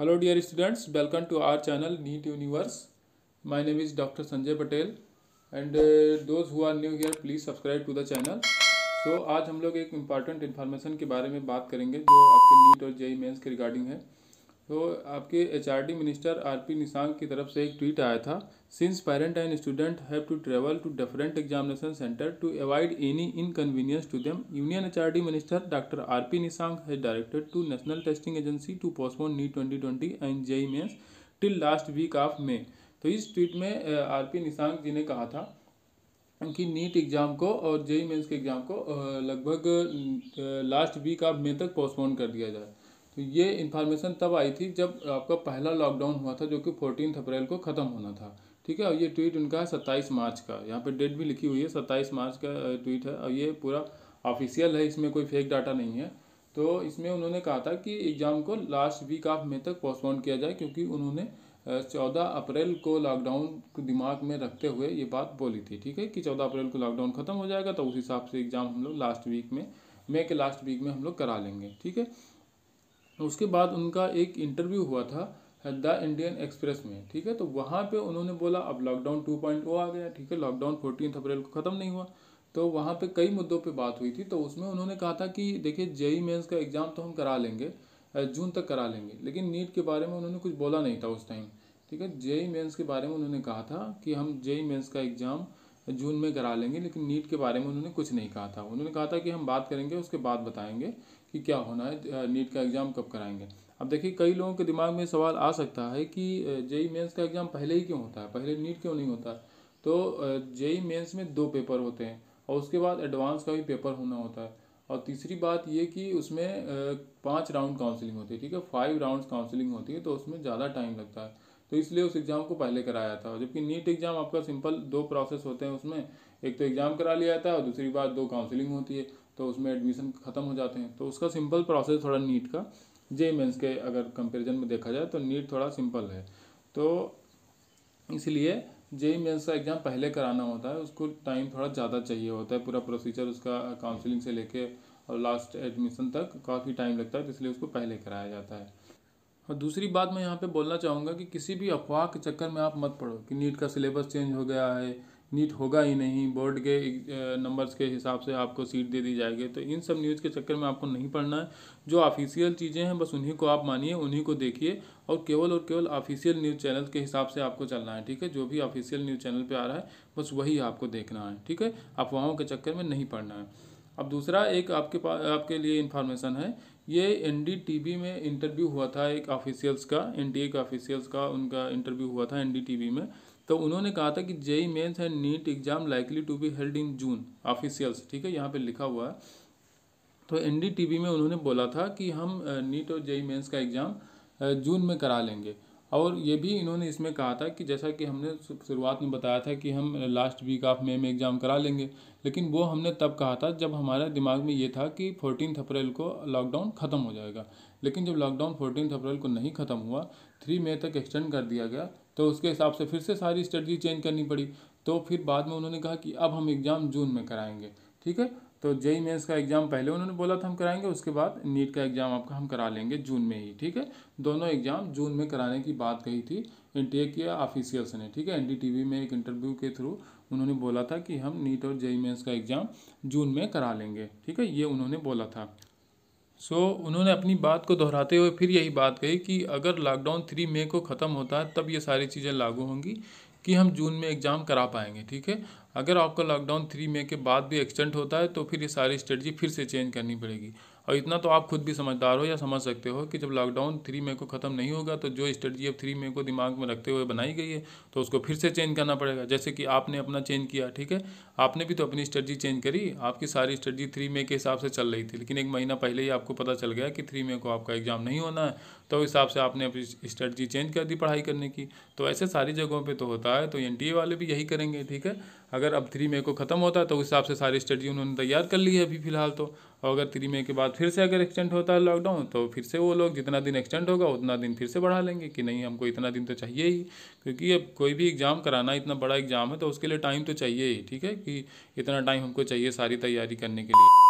hello dear students welcome to our channel NEET universe my name is doctor Sanjay Patel and those who are new here please subscribe to the channel so आज हम लोग एक important information के बारे में बात करेंगे जो आपके नीट और जेई मेन्स के रिगार्डिंग है तो आपके H R D minister R P Nishank की तरफ से एक ट्वीट आया था since parent and student have to travel to different examination center to avoid any inconvenience to them union H R D minister doctor R P Nishank has directed to national testing agency to postpone NEET twenty twenty and JEE mains till last week of May तो इस tweet में are P Nishank जी ने कहा था कि NEET exam को और JEE mains e e के एग्ज़ाम को लगभग लास्ट वीक ऑफ मे तक पोस्टपोन कर दिया जाए तो ये इन्फॉर्मेशन तब आई थी जब आपका पहला लॉकडाउन हुआ था जो कि फोर्टीन अप्रैल को ख़त्म होना था ठीक है और ये ट्वीट उनका है सत्ताईस मार्च का यहाँ पे डेट भी लिखी हुई है सत्ताईस मार्च का ट्वीट है और ये पूरा ऑफिशियल है इसमें कोई फेक डाटा नहीं है तो इसमें उन्होंने कहा था कि एग्ज़ाम को लास्ट वीक ऑफ मे तक पोस्टपोन किया जाए क्योंकि उन्होंने चौदह अप्रैल को लॉकडाउन को दिमाग में रखते हुए ये बात बोली थी ठीक है कि चौदह अप्रैल को लॉकडाउन ख़त्म हो जाएगा तो उस हिसाब से एग्ज़ाम हम लोग लास्ट वीक में मे के लास्ट वीक में हम लोग करा लेंगे ठीक है उसके बाद उनका एक इंटरव्यू हुआ था द इंडियन एक्सप्रेस में ठीक है तो वहाँ पे उन्होंने बोला अब लॉकडाउन टू पॉइंट वो आ गया ठीक है लॉकडाउन फोर्टीन अप्रैल को ख़त्म नहीं हुआ तो वहाँ पे कई मुद्दों पे बात हुई थी तो उसमें उन्होंने कहा था कि देखिए जेई मेंस का एग्ज़ाम तो हम करा लेंगे जून तक करा लेंगे लेकिन नीट के बारे में उन्होंने कुछ बोला नहीं था उस टाइम ठीक है जेई मेन्स के बारे में उन्होंने कहा था कि हम जेई मेन्स का एग्ज़ाम जून में करा लेंगे लेकिन नीट के बारे में उन्होंने कुछ नहीं कहा था उन्होंने कहा था कि हम बात करेंगे उसके बाद बताएंगे कि क्या होना है नीट का एग्ज़ाम कब कराएंगे अब देखिए कई लोगों के दिमाग में सवाल आ सकता है कि जेई मेंस का एग्ज़ाम पहले ही क्यों होता है पहले नीट क्यों नहीं होता है तो जेई मेंस में दो पेपर होते हैं और उसके बाद एडवांस का भी पेपर होना होता है और तीसरी बात ये कि उसमें पाँच राउंड काउंसलिंग होती है ठीक है फाइव राउंड काउंसलिंग होती है तो उसमें ज़्यादा टाइम लगता है तो इसलिए उस एग्ज़ाम को पहले कराया था जबकि नीट एग्ज़ाम आपका सिंपल दो प्रोसेस होते हैं उसमें एक तो एग्ज़ाम करा लिया जाता है और दूसरी बात दो काउंसलिंग होती है तो उसमें एडमिशन ख़त्म हो जाते हैं तो उसका सिंपल प्रोसेस थोड़ा नीट का जे मेन्स के अगर कंपेरिजन में देखा जाए तो नीट थोड़ा सिंपल है तो इसलिए जे मेन्स का एग्ज़ाम पहले कराना होता है उसको टाइम थोड़ा ज़्यादा चाहिए होता है पूरा प्रोसीजर उसका काउंसलिंग से लेके और लास्ट एडमिशन तक काफ़ी टाइम लगता है तो इसलिए उसको पहले कराया जाता है और दूसरी बात मैं यहाँ पे बोलना चाहूँगा कि किसी भी अफवाह के चक्कर में आप मत पढ़ो कि नीट का सिलेबस चेंज हो गया है नीट होगा ही नहीं बोर्ड के नंबर्स के हिसाब से आपको सीट दे दी जाएगी तो इन सब न्यूज़ के चक्कर में आपको नहीं पढ़ना है जो ऑफिशियल चीज़ें हैं बस उन्हीं को आप मानिए उन्हीं को देखिए और केवल और केवल ऑफिशियल न्यूज़ चैनल के हिसाब से आपको चलना है ठीक है जो भी ऑफिशियल न्यूज़ चैनल पर आ रहा है बस वही आपको देखना है ठीक है अफवाहों के चक्कर में नहीं पढ़ना है अब दूसरा एक आपके पास आपके लिए इन्फॉर्मेशन है ये एन में इंटरव्यू हुआ था एक ऑफिशियल्स का एन के ऑफिशियल्स का उनका इंटरव्यू हुआ था एन में तो उन्होंने कहा था कि JEE mains and NEET exam likely to be held in June officials ठीक है यहाँ पे लिखा हुआ है तो एन में उन्होंने बोला था कि हम नीट e और जेई मेन्स e का एग्ज़ाम जून में करा लेंगे और ये भी इन्होंने इसमें कहा था कि जैसा कि हमने शुरुआत में बताया था कि हम लास्ट वीक ऑफ मे में एग्ज़ाम करा लेंगे लेकिन वो हमने तब कहा था जब हमारे दिमाग में ये था कि फोर्टीन अप्रैल को लॉकडाउन ख़त्म हो जाएगा लेकिन जब लॉकडाउन फोर्टीन अप्रैल को नहीं ख़त्म हुआ थ्री मई तक एक्सटेंड कर दिया गया तो उसके हिसाब से फिर से सारी स्ट्रेटजी चेंज करनी पड़ी तो फिर बाद में उन्होंने कहा कि अब हम एग्ज़ाम जून में कराएंगे ठीक है तो जेई मेन्स का एग्ज़ाम पहले उन्होंने बोला था हम कराएंगे उसके बाद नीट का एग्ज़ाम आपका हम करा लेंगे जून में ही ठीक है दोनों एग्ज़ाम जून में कराने की बात कही थी ए के ऑफिशियल्स ने ठीक है वी में एक इंटरव्यू के थ्रू उन्होंने बोला था कि हम नीट और जेई मेन्स का एग्ज़ाम जून में करा लेंगे ठीक है ये उन्होंने बोला था सो so, उन्होंने अपनी बात को दोहराते हुए फिर यही बात कही कि अगर लॉकडाउन थ्री मई को ख़त्म होता है तब ये सारी चीज़ें लागू होंगी कि हम जून में एग्ज़ाम करा पाएंगे ठीक है अगर आपका लॉकडाउन थ्री मई के बाद भी एक्सटेंड होता है तो फिर ये सारी स्ट्रेटजी फिर से चेंज करनी पड़ेगी और इतना तो आप खुद भी समझदार हो या समझ सकते हो कि जब लॉकडाउन थ्री मई को ख़त्म नहीं होगा तो जो स्ट्रेटजी अब थ्री मई को दिमाग में रखते हुए बनाई गई है तो उसको फिर से चेंज करना पड़ेगा जैसे कि आपने अपना चेंज किया ठीक है आपने भी तो अपनी स्ट्रेटजी चेंज करी आपकी सारी स्ट्रेटजी थ्री मई के हिसाब से चल रही थी लेकिन एक महीना पहले ही आपको पता चल गया कि थ्री मई को आपका एग्ज़ाम नहीं होना है तो उस हिसाब से आपने अपनी स्ट्रेटजी चेंज कर दी पढ़ाई करने की तो ऐसे सारी जगहों पर तो होता है तो एन वाले भी यही करेंगे ठीक है अगर अब थ्री मई को ख़त्म होता है तो उस हिसाब से सारी स्ट्रेटजी उन्होंने तैयार कर ली है अभी फिलहाल तो और अगर तीन मई के बाद फिर से अगर एक्सटेंड होता है लॉकडाउन तो फिर से वो लोग जितना दिन एक्सटेंड होगा उतना दिन फिर से बढ़ा लेंगे कि नहीं हमको इतना दिन तो चाहिए ही क्योंकि अब कोई भी एग्ज़ाम कराना इतना बड़ा एग्ज़ाम है तो उसके लिए टाइम तो चाहिए ही ठीक है कि इतना टाइम हमको चाहिए सारी तैयारी करने के लिए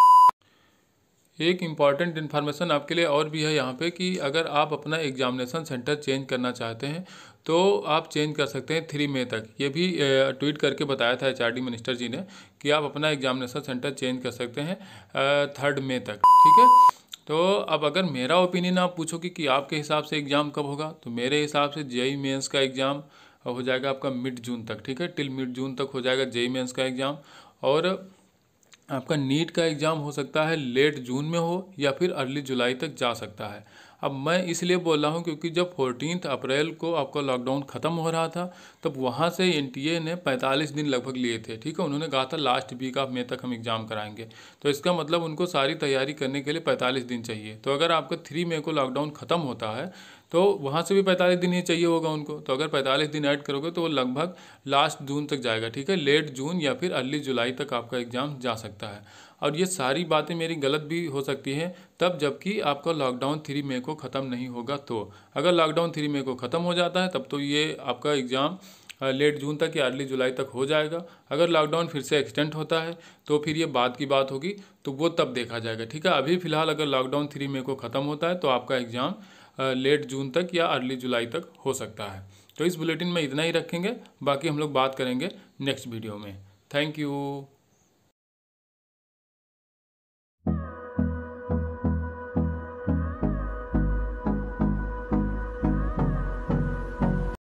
एक इम्पॉर्टेंट इन्फॉर्मेशन आपके लिए और भी है यहाँ पे कि अगर आप अपना एग्जामिनेशन सेंटर चेंज करना चाहते हैं तो आप चेंज कर सकते हैं थ्री मई तक ये भी ट्वीट करके बताया था एच मिनिस्टर जी ने कि आप अपना एग्जामिनेशन सेंटर चेंज कर सकते हैं थर्ड मई तक ठीक है तो अब अगर मेरा ओपिनियन आप पूछोगे कि, कि आपके हिसाब से एग्ज़ाम कब होगा तो मेरे हिसाब से जेई ई e e का एग्ज़ाम हो जाएगा आपका मिड जून तक ठीक है टिल मिड जून तक हो जाएगा जेई मेन्स e का एग्ज़ाम और आपका नीट का एग्ज़ाम हो सकता है लेट जून में हो या फिर अर्ली जुलाई तक जा सकता है अब मैं इसलिए बोल रहा हूँ क्योंकि जब फोर्टीन अप्रैल को आपका लॉकडाउन ख़त्म हो रहा था तब वहाँ से एन ने 45 दिन लगभग लिए थे ठीक है उन्होंने कहा था लास्ट वीक ऑफ मे तक हम एग्ज़ाम कराएंगे तो इसका मतलब उनको सारी तैयारी करने के लिए 45 दिन चाहिए तो अगर आपका थ्री मे को लॉकडाउन ख़त्म होता है तो वहाँ से भी पैंतालीस दिन ही चाहिए होगा उनको तो अगर पैंतालीस दिन ऐड करोगे तो वो लगभग लास्ट जून तक जाएगा ठीक है लेट जून या फिर अर्ली जुलाई तक आपका एग्ज़ाम जा सकता है और ये सारी बातें मेरी गलत भी हो सकती हैं तब जबकि आपका लॉकडाउन थ्री मे को ख़त्म नहीं होगा तो अगर लॉकडाउन थ्री मे को ख़त्म हो जाता है तब तो ये आपका एग्ज़ाम लेट जून तक या अर्ली जुलाई तक हो जाएगा अगर लॉकडाउन फिर से एक्सटेंड होता है तो फिर ये बाद की बात होगी तो वो तब देखा जाएगा ठीक है अभी फ़िलहाल अगर लॉकडाउन थ्री मे को ख़त्म होता है तो आपका एग्ज़ाम लेट जून तक या अर्ली जुलाई तक हो सकता है तो इस बुलेटिन में इतना ही रखेंगे बाकी हम लोग बात करेंगे नेक्स्ट वीडियो में थैंक यू